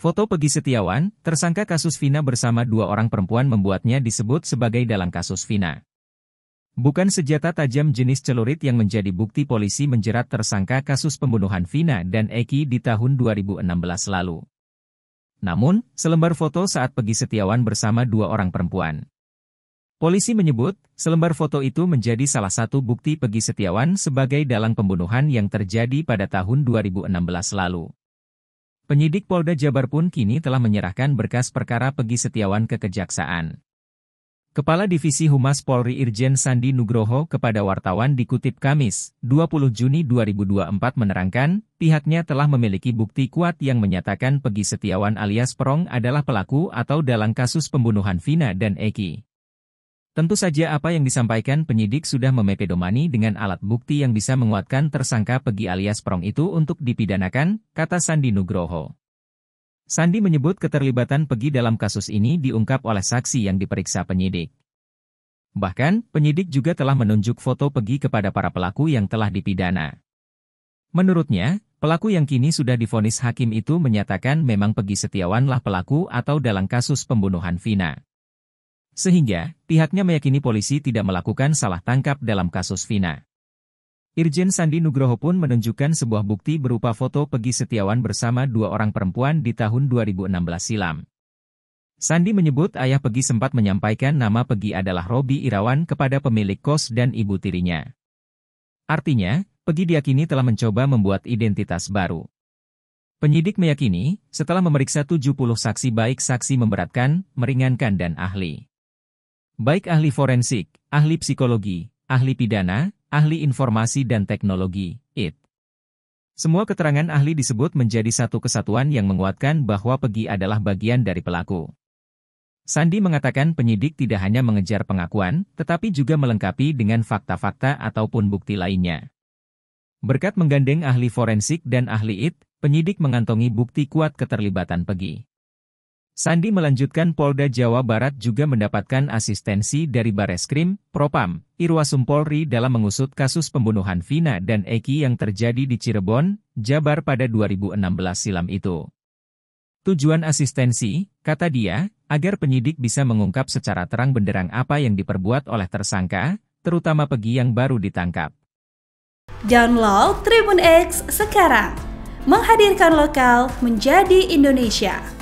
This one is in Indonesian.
Foto Pegi Setiawan, tersangka kasus Vina bersama dua orang perempuan membuatnya disebut sebagai dalam kasus Vina. Bukan senjata tajam jenis celurit yang menjadi bukti polisi menjerat tersangka kasus pembunuhan Vina dan Eki di tahun 2016 lalu. Namun, selembar foto saat Pegi Setiawan bersama dua orang perempuan. Polisi menyebut, selembar foto itu menjadi salah satu bukti Pegi Setiawan sebagai dalang pembunuhan yang terjadi pada tahun 2016 lalu. Penyidik Polda Jabar pun kini telah menyerahkan berkas perkara Pegi Setiawan ke Kejaksaan. Kepala Divisi Humas Polri Irjen Sandi Nugroho kepada wartawan dikutip Kamis, 20 Juni 2024 menerangkan, pihaknya telah memiliki bukti kuat yang menyatakan Pegi Setiawan alias Perong adalah pelaku atau dalam kasus pembunuhan Vina dan Eki. Tentu saja apa yang disampaikan penyidik sudah memepedomani dengan alat bukti yang bisa menguatkan tersangka Pegi alias Perong itu untuk dipidanakan, kata Sandi Nugroho. Sandi menyebut keterlibatan Pegi dalam kasus ini diungkap oleh saksi yang diperiksa penyidik. Bahkan, penyidik juga telah menunjuk foto Pegi kepada para pelaku yang telah dipidana. Menurutnya, pelaku yang kini sudah difonis hakim itu menyatakan memang Pegi Setiawanlah pelaku atau dalam kasus pembunuhan Vina. Sehingga, pihaknya meyakini polisi tidak melakukan salah tangkap dalam kasus Vina. Irjen Sandi Nugroho pun menunjukkan sebuah bukti berupa foto Pegi Setiawan bersama dua orang perempuan di tahun 2016 silam. Sandi menyebut ayah Pegi sempat menyampaikan nama Pegi adalah Robi Irawan kepada pemilik kos dan ibu tirinya. Artinya, Pegi diakini telah mencoba membuat identitas baru. Penyidik meyakini, setelah memeriksa 70 saksi baik saksi memberatkan, meringankan dan ahli baik ahli forensik, ahli psikologi, ahli pidana, ahli informasi dan teknologi, IT. Semua keterangan ahli disebut menjadi satu kesatuan yang menguatkan bahwa Pegi adalah bagian dari pelaku. Sandi mengatakan penyidik tidak hanya mengejar pengakuan, tetapi juga melengkapi dengan fakta-fakta ataupun bukti lainnya. Berkat menggandeng ahli forensik dan ahli IT, penyidik mengantongi bukti kuat keterlibatan Pegi. Sandi melanjutkan Polda Jawa Barat juga mendapatkan asistensi dari Bareskrim, Propam, Irwasum Polri dalam mengusut kasus pembunuhan Vina dan Eki yang terjadi di Cirebon, Jabar pada 2016 silam itu. Tujuan asistensi, kata dia, agar penyidik bisa mengungkap secara terang benderang apa yang diperbuat oleh tersangka, terutama Pegi yang baru ditangkap. Download Tribun X sekarang, menghadirkan lokal menjadi Indonesia.